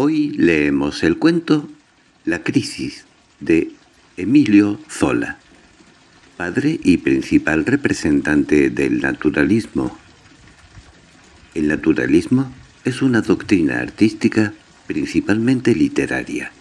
Hoy leemos el cuento La crisis de Emilio Zola, padre y principal representante del naturalismo. El naturalismo es una doctrina artística principalmente literaria,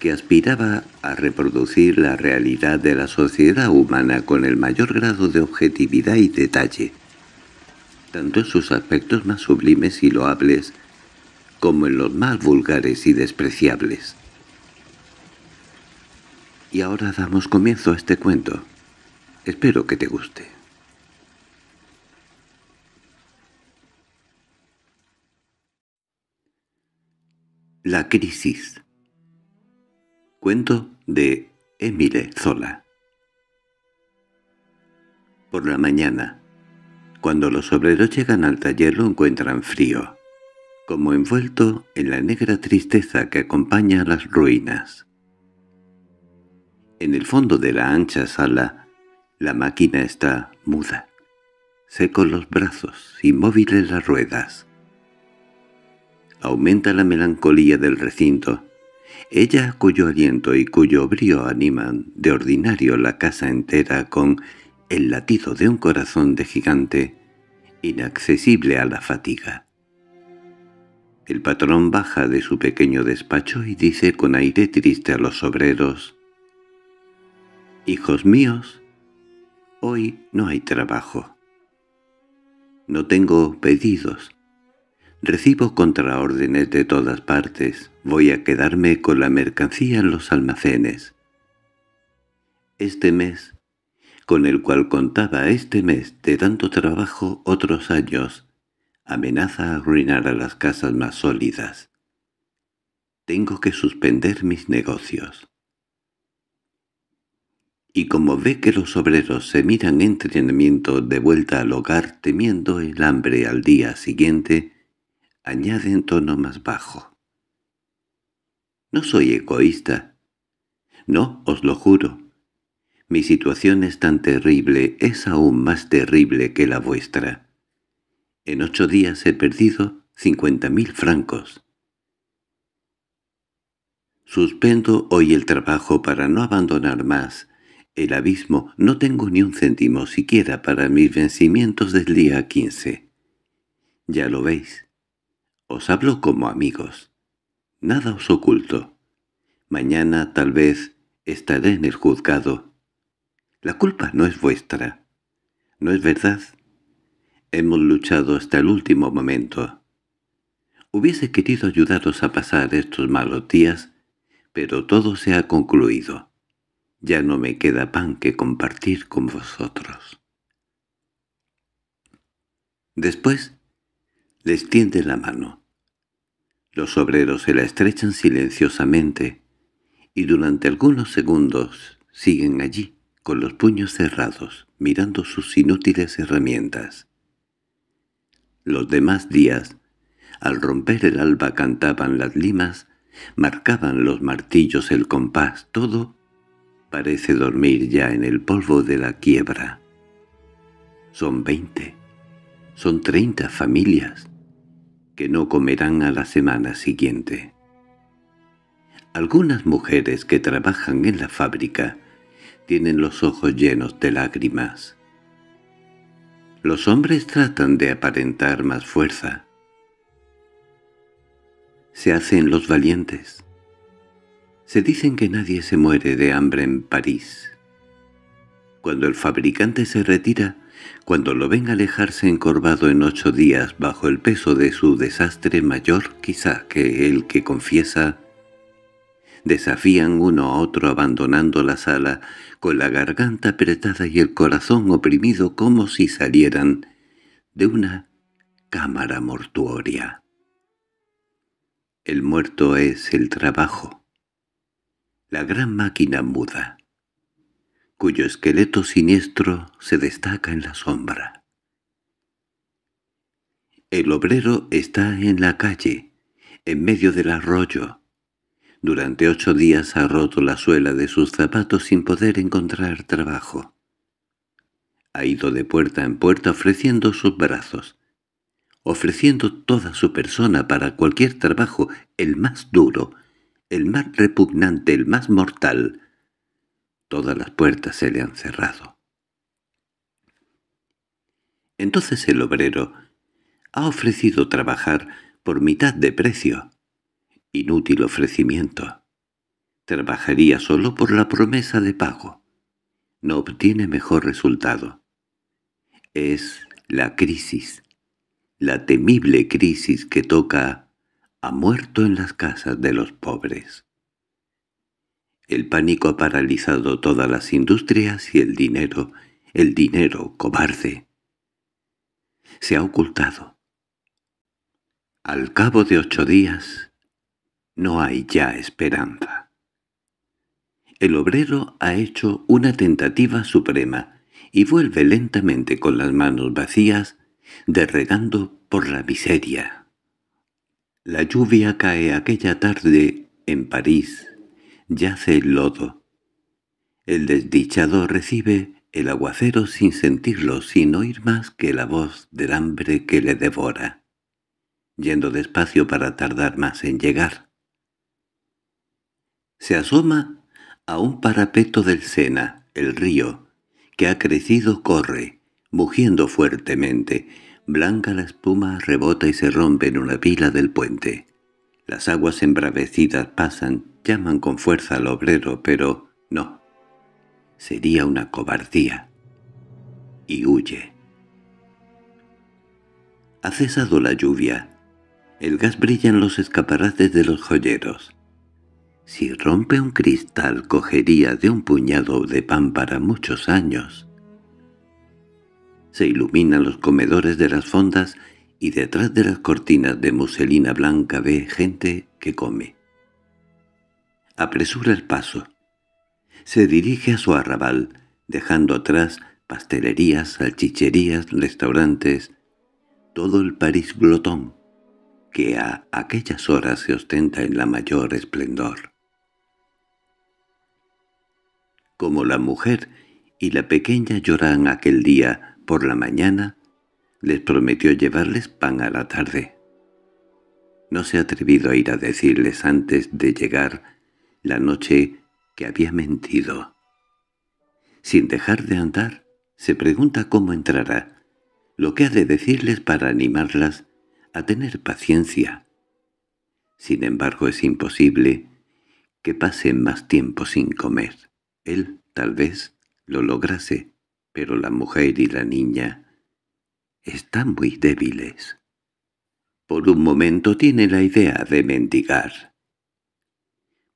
que aspiraba a reproducir la realidad de la sociedad humana con el mayor grado de objetividad y detalle, tanto en sus aspectos más sublimes y loables como en los más vulgares y despreciables. Y ahora damos comienzo a este cuento. Espero que te guste. La crisis Cuento de Emile Zola Por la mañana, cuando los obreros llegan al taller lo encuentran frío como envuelto en la negra tristeza que acompaña a las ruinas. En el fondo de la ancha sala, la máquina está muda, seco los brazos, inmóviles las ruedas. Aumenta la melancolía del recinto, ella cuyo aliento y cuyo brío animan de ordinario la casa entera con el latido de un corazón de gigante, inaccesible a la fatiga. El patrón baja de su pequeño despacho y dice con aire triste a los obreros, «Hijos míos, hoy no hay trabajo. No tengo pedidos. Recibo contraórdenes de todas partes. Voy a quedarme con la mercancía en los almacenes. Este mes, con el cual contaba este mes de tanto trabajo otros años, amenaza arruinar a las casas más sólidas. Tengo que suspender mis negocios. Y como ve que los obreros se miran entrenamiento de vuelta al hogar temiendo el hambre al día siguiente, añade en tono más bajo. No soy egoísta. No, os lo juro. Mi situación es tan terrible, es aún más terrible que la vuestra. En ocho días he perdido cincuenta mil francos. Suspendo hoy el trabajo para no abandonar más el abismo. No tengo ni un céntimo siquiera para mis vencimientos del día 15. Ya lo veis. Os hablo como amigos. Nada os oculto. Mañana, tal vez, estaré en el juzgado. La culpa no es vuestra. ¿No es verdad? Hemos luchado hasta el último momento. Hubiese querido ayudaros a pasar estos malos días, pero todo se ha concluido. Ya no me queda pan que compartir con vosotros. Después, les tiende la mano. Los obreros se la estrechan silenciosamente y durante algunos segundos siguen allí, con los puños cerrados, mirando sus inútiles herramientas. Los demás días, al romper el alba cantaban las limas, marcaban los martillos el compás, todo parece dormir ya en el polvo de la quiebra. Son veinte, son treinta familias que no comerán a la semana siguiente. Algunas mujeres que trabajan en la fábrica tienen los ojos llenos de lágrimas. Los hombres tratan de aparentar más fuerza. Se hacen los valientes. Se dicen que nadie se muere de hambre en París. Cuando el fabricante se retira, cuando lo ven alejarse encorvado en ocho días bajo el peso de su desastre mayor quizá que el que confiesa desafían uno a otro abandonando la sala, con la garganta apretada y el corazón oprimido como si salieran de una cámara mortuoria. El muerto es el trabajo, la gran máquina muda, cuyo esqueleto siniestro se destaca en la sombra. El obrero está en la calle, en medio del arroyo, durante ocho días ha roto la suela de sus zapatos sin poder encontrar trabajo. Ha ido de puerta en puerta ofreciendo sus brazos, ofreciendo toda su persona para cualquier trabajo, el más duro, el más repugnante, el más mortal. Todas las puertas se le han cerrado. Entonces el obrero ha ofrecido trabajar por mitad de precio Inútil ofrecimiento. Trabajaría solo por la promesa de pago. No obtiene mejor resultado. Es la crisis, la temible crisis que toca a muerto en las casas de los pobres. El pánico ha paralizado todas las industrias y el dinero, el dinero cobarde. Se ha ocultado. Al cabo de ocho días, no hay ya esperanza. El obrero ha hecho una tentativa suprema y vuelve lentamente con las manos vacías, derregando por la miseria. La lluvia cae aquella tarde en París. Yace el lodo. El desdichado recibe el aguacero sin sentirlo, sin oír más que la voz del hambre que le devora, yendo despacio para tardar más en llegar. Se asoma a un parapeto del Sena, el río, que ha crecido corre, mugiendo fuertemente. Blanca la espuma rebota y se rompe en una pila del puente. Las aguas embravecidas pasan, llaman con fuerza al obrero, pero no. Sería una cobardía. Y huye. Ha cesado la lluvia. El gas brilla en los escaparates de los joyeros. Si rompe un cristal cogería de un puñado de pan para muchos años. Se iluminan los comedores de las fondas y detrás de las cortinas de muselina blanca ve gente que come. Apresura el paso. Se dirige a su arrabal, dejando atrás pastelerías, salchicherías, restaurantes, todo el París glotón, que a aquellas horas se ostenta en la mayor esplendor como la mujer y la pequeña lloran aquel día por la mañana, les prometió llevarles pan a la tarde. No se ha atrevido a ir a decirles antes de llegar la noche que había mentido. Sin dejar de andar, se pregunta cómo entrará, lo que ha de decirles para animarlas a tener paciencia. Sin embargo, es imposible que pasen más tiempo sin comer. Él tal vez lo lograse, pero la mujer y la niña están muy débiles. Por un momento tiene la idea de mendigar.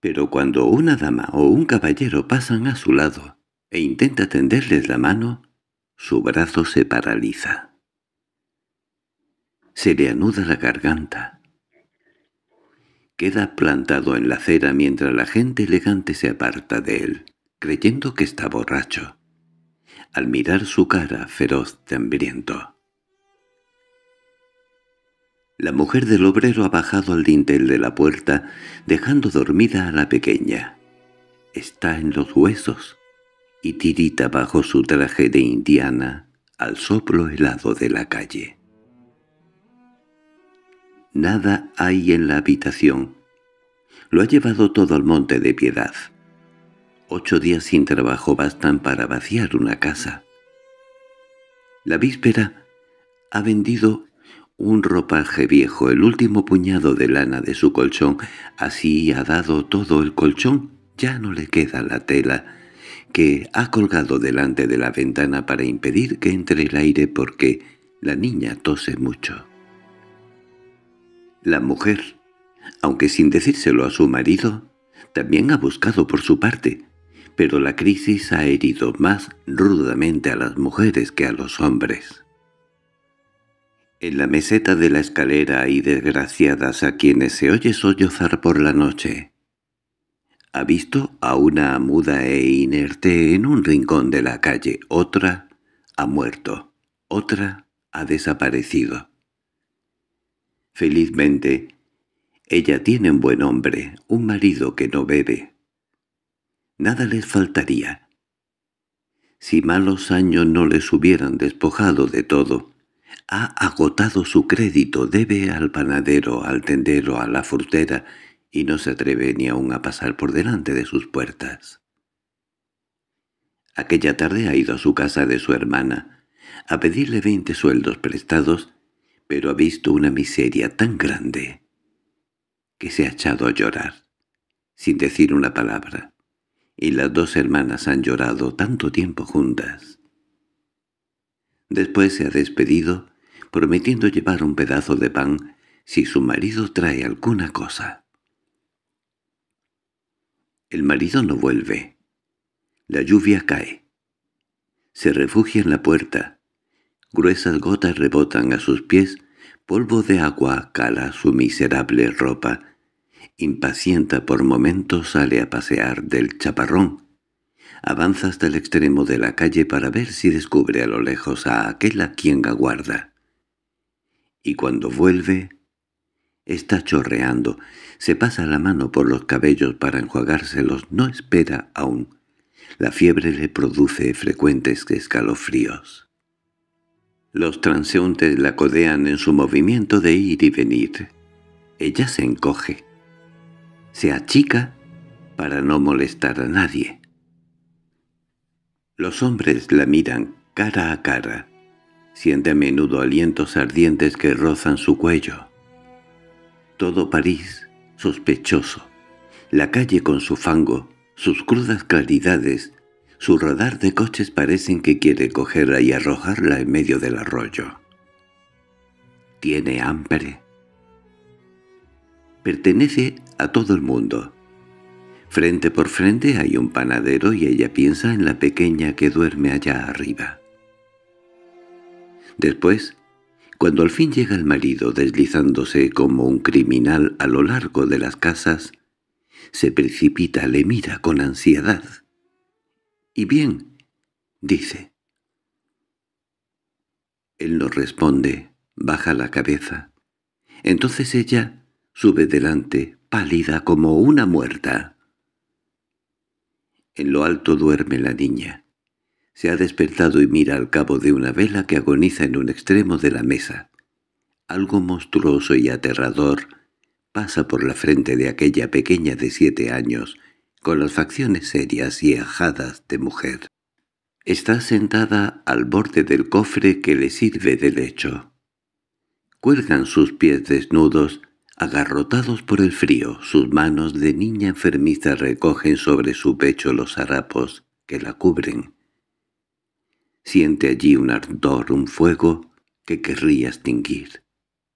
Pero cuando una dama o un caballero pasan a su lado e intenta tenderles la mano, su brazo se paraliza. Se le anuda la garganta. Queda plantado en la acera mientras la gente elegante se aparta de él creyendo que está borracho, al mirar su cara feroz de hambriento. La mujer del obrero ha bajado al dintel de la puerta, dejando dormida a la pequeña. Está en los huesos, y tirita bajo su traje de indiana al soplo helado de la calle. Nada hay en la habitación. Lo ha llevado todo al monte de piedad. Ocho días sin trabajo bastan para vaciar una casa. La víspera ha vendido un ropaje viejo, el último puñado de lana de su colchón. Así ha dado todo el colchón, ya no le queda la tela, que ha colgado delante de la ventana para impedir que entre el aire porque la niña tose mucho. La mujer, aunque sin decírselo a su marido, también ha buscado por su parte, pero la crisis ha herido más rudamente a las mujeres que a los hombres. En la meseta de la escalera hay desgraciadas a quienes se oye sollozar por la noche. Ha visto a una muda e inerte en un rincón de la calle, otra ha muerto, otra ha desaparecido. Felizmente, ella tiene un buen hombre, un marido que no bebe, nada les faltaría. Si malos años no les hubieran despojado de todo, ha agotado su crédito, debe al panadero, al tendero, a la frutera, y no se atreve ni aún a pasar por delante de sus puertas. Aquella tarde ha ido a su casa de su hermana, a pedirle veinte sueldos prestados, pero ha visto una miseria tan grande que se ha echado a llorar, sin decir una palabra y las dos hermanas han llorado tanto tiempo juntas. Después se ha despedido, prometiendo llevar un pedazo de pan si su marido trae alguna cosa. El marido no vuelve. La lluvia cae. Se refugia en la puerta. Gruesas gotas rebotan a sus pies, polvo de agua cala su miserable ropa Impacienta por momentos sale a pasear del chaparrón. Avanza hasta el extremo de la calle para ver si descubre a lo lejos a aquel a quien aguarda. Y cuando vuelve, está chorreando, se pasa la mano por los cabellos para enjuagárselos, no espera aún. La fiebre le produce frecuentes escalofríos. Los transeúntes la codean en su movimiento de ir y venir. Ella se encoge se achica para no molestar a nadie. Los hombres la miran cara a cara, siente a menudo alientos ardientes que rozan su cuello. Todo París sospechoso, la calle con su fango, sus crudas claridades, su rodar de coches parecen que quiere cogerla y arrojarla en medio del arroyo. Tiene hambre, Pertenece a todo el mundo. Frente por frente hay un panadero y ella piensa en la pequeña que duerme allá arriba. Después, cuando al fin llega el marido deslizándose como un criminal a lo largo de las casas, se precipita, le mira con ansiedad. —¿Y bien? —dice. Él no responde, baja la cabeza. Entonces ella Sube delante, pálida como una muerta. En lo alto duerme la niña. Se ha despertado y mira al cabo de una vela que agoniza en un extremo de la mesa. Algo monstruoso y aterrador pasa por la frente de aquella pequeña de siete años, con las facciones serias y ajadas de mujer. Está sentada al borde del cofre que le sirve de lecho. Cuelgan sus pies desnudos Agarrotados por el frío, sus manos de niña enfermiza recogen sobre su pecho los harapos que la cubren. Siente allí un ardor, un fuego que querría extinguir.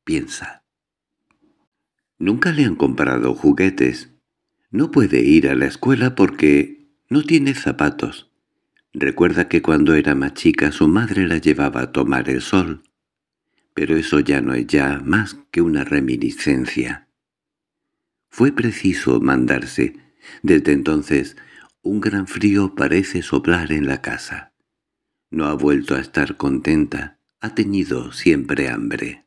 Piensa. Nunca le han comprado juguetes. No puede ir a la escuela porque no tiene zapatos. Recuerda que cuando era más chica su madre la llevaba a tomar el sol pero eso ya no es ya más que una reminiscencia. Fue preciso mandarse. Desde entonces un gran frío parece soplar en la casa. No ha vuelto a estar contenta, ha tenido siempre hambre.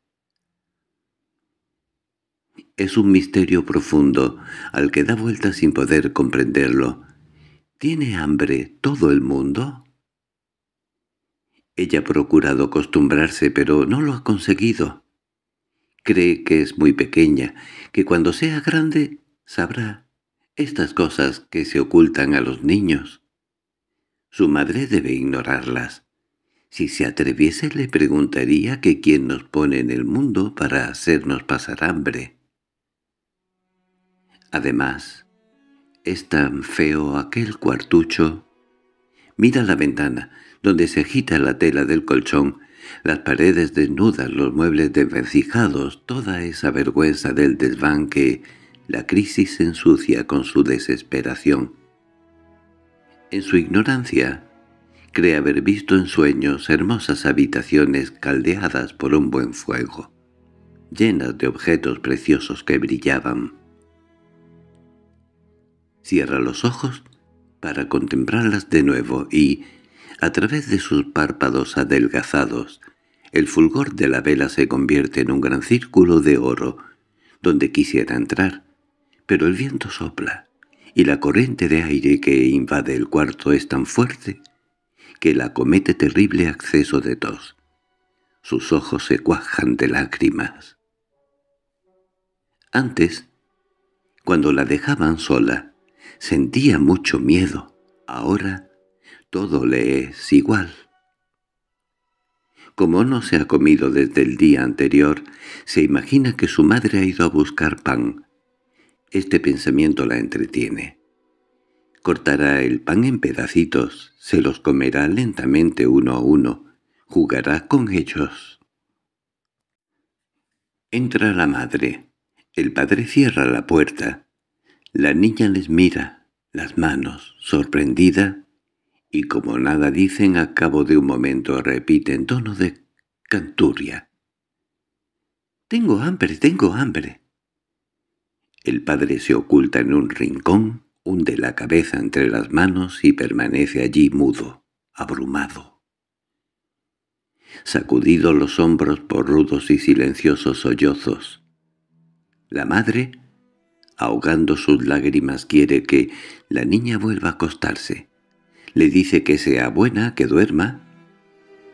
Es un misterio profundo, al que da vuelta sin poder comprenderlo. ¿Tiene hambre todo el mundo? Ella ha procurado acostumbrarse, pero no lo ha conseguido. Cree que es muy pequeña, que cuando sea grande sabrá estas cosas que se ocultan a los niños. Su madre debe ignorarlas. Si se atreviese le preguntaría que quién nos pone en el mundo para hacernos pasar hambre. Además, es tan feo aquel cuartucho Mira la ventana, donde se agita la tela del colchón, las paredes desnudas, los muebles desvencijados, toda esa vergüenza del desván que la crisis ensucia con su desesperación. En su ignorancia, cree haber visto en sueños hermosas habitaciones caldeadas por un buen fuego, llenas de objetos preciosos que brillaban. Cierra los ojos para contemplarlas de nuevo y, a través de sus párpados adelgazados, el fulgor de la vela se convierte en un gran círculo de oro, donde quisiera entrar, pero el viento sopla, y la corriente de aire que invade el cuarto es tan fuerte que la comete terrible acceso de tos. Sus ojos se cuajan de lágrimas. Antes, cuando la dejaban sola, Sentía mucho miedo. Ahora todo le es igual. Como no se ha comido desde el día anterior, se imagina que su madre ha ido a buscar pan. Este pensamiento la entretiene. Cortará el pan en pedacitos, se los comerá lentamente uno a uno, jugará con ellos. Entra la madre. El padre cierra la puerta. La niña les mira, las manos, sorprendida, y como nada dicen, a cabo de un momento repite en tono de canturia. «Tengo hambre, tengo hambre». El padre se oculta en un rincón, hunde la cabeza entre las manos y permanece allí mudo, abrumado. Sacudido los hombros por rudos y silenciosos sollozos, la madre ahogando sus lágrimas quiere que la niña vuelva a acostarse. Le dice que sea buena, que duerma,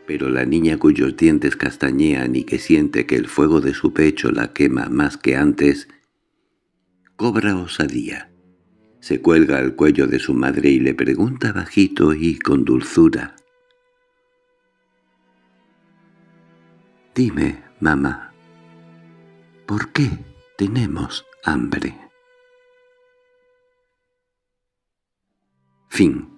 pero la niña cuyos dientes castañean y que siente que el fuego de su pecho la quema más que antes, cobra osadía. Se cuelga al cuello de su madre y le pregunta bajito y con dulzura. «Dime, mamá, ¿por qué tenemos hambre?» Fim.